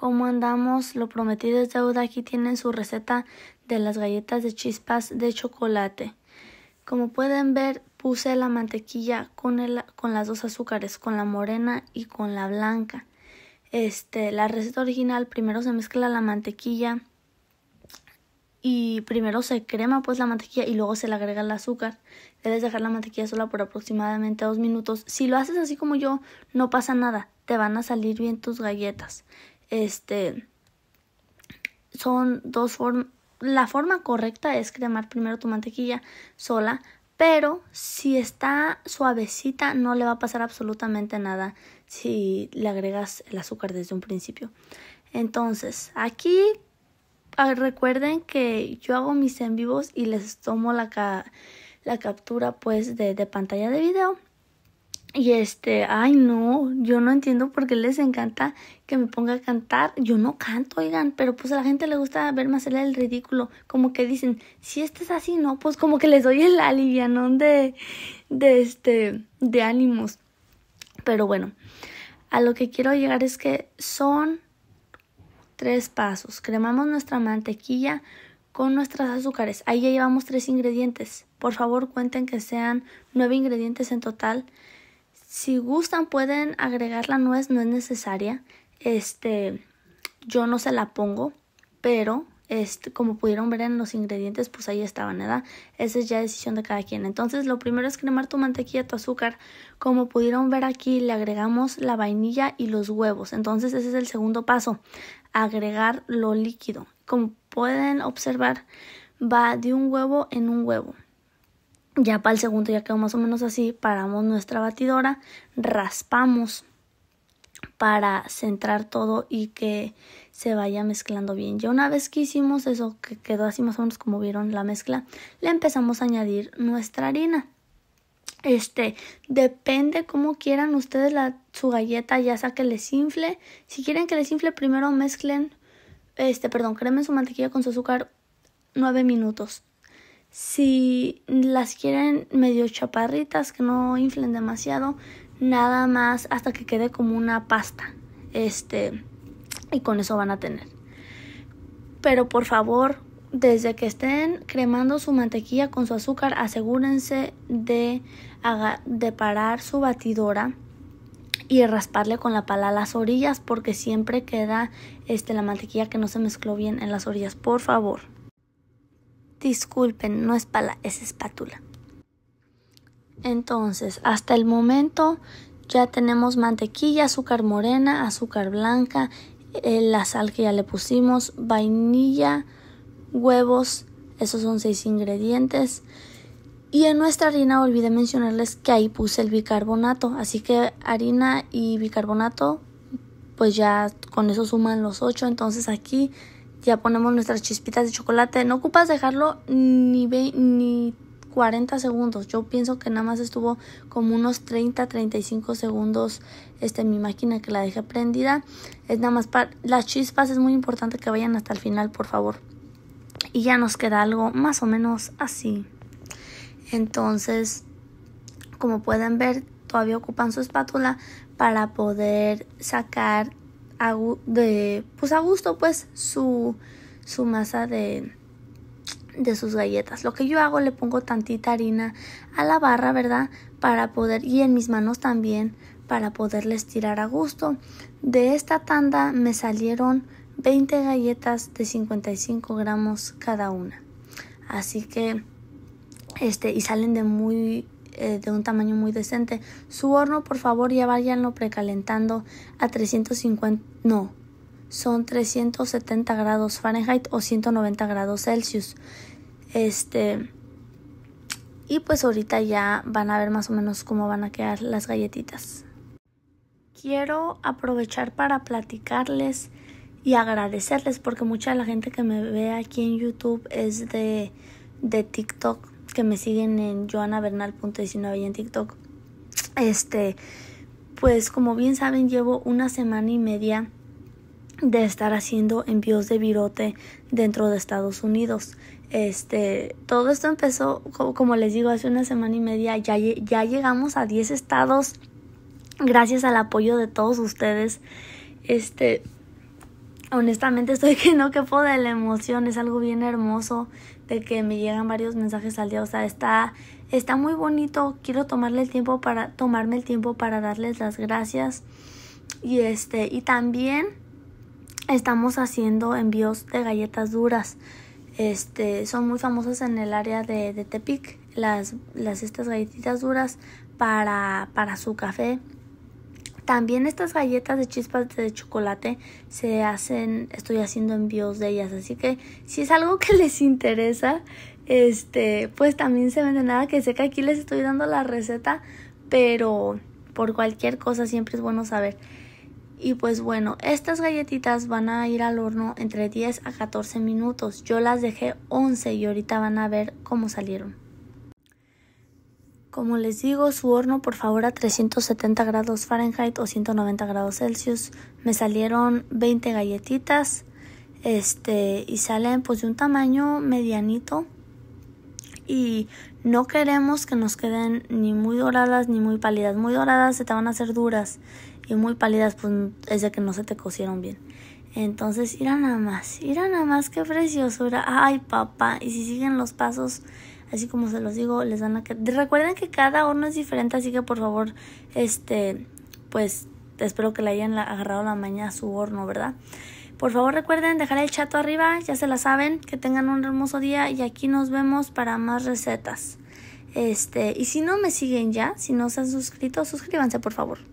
cómo andamos, lo prometido es deuda. Aquí tienen su receta de las galletas de chispas de chocolate. Como pueden ver, puse la mantequilla con, con las dos azúcares, con la morena y con la blanca. Este, la receta original primero se mezcla la mantequilla y primero se crema pues la mantequilla y luego se le agrega el azúcar. Debes dejar la mantequilla sola por aproximadamente dos minutos. Si lo haces así como yo, no pasa nada, te van a salir bien tus galletas. Este son dos formas la forma correcta es cremar primero tu mantequilla sola, pero si está suavecita no le va a pasar absolutamente nada si le agregas el azúcar desde un principio. Entonces, aquí recuerden que yo hago mis en vivos y les tomo la, la captura pues de, de pantalla de video y este, ay no, yo no entiendo por qué les encanta que me ponga a cantar. Yo no canto, oigan, pero pues a la gente le gusta verme hacer el ridículo. Como que dicen, si este es así, no, pues como que les doy el alivianón de, de este, de ánimos. Pero bueno, a lo que quiero llegar es que son tres pasos. Cremamos nuestra mantequilla con nuestras azúcares. Ahí ya llevamos tres ingredientes. Por favor, cuenten que sean nueve ingredientes en total. Si gustan pueden agregar la nuez, no es necesaria. Este, yo no se la pongo, pero este, como pudieron ver en los ingredientes, pues ahí estaban, ¿verdad? Esa es ya decisión de cada quien. Entonces, lo primero es cremar tu mantequilla, tu azúcar. Como pudieron ver aquí, le agregamos la vainilla y los huevos. Entonces, ese es el segundo paso, agregar lo líquido. Como pueden observar, va de un huevo en un huevo. Ya para el segundo ya quedó más o menos así, paramos nuestra batidora, raspamos para centrar todo y que se vaya mezclando bien. Ya una vez que hicimos eso, que quedó así más o menos como vieron la mezcla, le empezamos a añadir nuestra harina. Este, depende cómo quieran ustedes la, su galleta, ya sea que les infle. Si quieren que les infle, primero mezclen, este, perdón, cremen su mantequilla con su azúcar nueve minutos. Si las quieren medio chaparritas, que no inflen demasiado, nada más hasta que quede como una pasta. Este, y con eso van a tener. Pero por favor, desde que estén cremando su mantequilla con su azúcar, asegúrense de, de parar su batidora y rasparle con la pala las orillas porque siempre queda este, la mantequilla que no se mezcló bien en las orillas. Por favor. Disculpen, no es pala, es espátula. Entonces, hasta el momento ya tenemos mantequilla, azúcar morena, azúcar blanca, eh, la sal que ya le pusimos, vainilla, huevos, esos son seis ingredientes. Y en nuestra harina olvidé mencionarles que ahí puse el bicarbonato, así que harina y bicarbonato, pues ya con eso suman los ocho, entonces aquí ya ponemos nuestras chispitas de chocolate. No ocupas dejarlo ni, ni 40 segundos. Yo pienso que nada más estuvo como unos 30, 35 segundos este, mi máquina que la dejé prendida. Es nada más para las chispas, es muy importante que vayan hasta el final, por favor. Y ya nos queda algo más o menos así. Entonces, como pueden ver, todavía ocupan su espátula para poder sacar de, pues a gusto pues su, su masa de, de sus galletas. Lo que yo hago le pongo tantita harina a la barra, ¿verdad? Para poder y en mis manos también para poderles tirar a gusto. De esta tanda me salieron 20 galletas de 55 gramos cada una. Así que este y salen de muy eh, de un tamaño muy decente. Su horno, por favor, ya váyanlo precalentando a 350, no, son 370 grados Fahrenheit o 190 grados Celsius. Este y pues ahorita ya van a ver más o menos cómo van a quedar las galletitas. Quiero aprovechar para platicarles y agradecerles porque mucha de la gente que me ve aquí en YouTube es de, de TikTok que me siguen en joanabernal.19 y en TikTok, este, pues como bien saben, llevo una semana y media de estar haciendo envíos de virote dentro de Estados Unidos. Este, todo esto empezó, como, les digo, hace una semana y media. Ya, ya llegamos a 10 estados gracias al apoyo de todos ustedes. Este, honestamente estoy que no quepo de la emoción, es algo bien hermoso de que me llegan varios mensajes al día, o sea, está está muy bonito, quiero tomarle el tiempo para tomarme el tiempo para darles las gracias. Y este, y también estamos haciendo envíos de galletas duras. Este, son muy famosas en el área de, Tepic, las, las estas galletitas duras para, para su café también estas galletas de chispas de chocolate se hacen, estoy haciendo envíos de ellas, así que si es algo que les interesa, este, pues también se vende nada que sé que aquí les estoy dando la receta, pero por cualquier cosa siempre es bueno saber. Y pues bueno, estas galletitas van a ir al horno entre 10 a 14 minutos. Yo las dejé 11 y ahorita van a ver cómo salieron. Como les digo, su horno por favor a 370 grados Fahrenheit o 190 grados Celsius. Me salieron 20 galletitas. Este, y salen pues de un tamaño medianito. Y no queremos que nos queden ni muy doradas ni muy pálidas. Muy doradas se te van a hacer duras y muy pálidas pues es de que no se te cocieron bien. Entonces, irán nada más, irán nada más, qué preciosura. Ay, papá, y si siguen los pasos así como se los digo, les van a recuerden que cada horno es diferente, así que por favor, este, pues espero que le hayan agarrado la mañana a su horno, ¿verdad? Por favor recuerden dejar el chato arriba, ya se la saben, que tengan un hermoso día y aquí nos vemos para más recetas. Este, y si no me siguen ya, si no se han suscrito, suscríbanse por favor.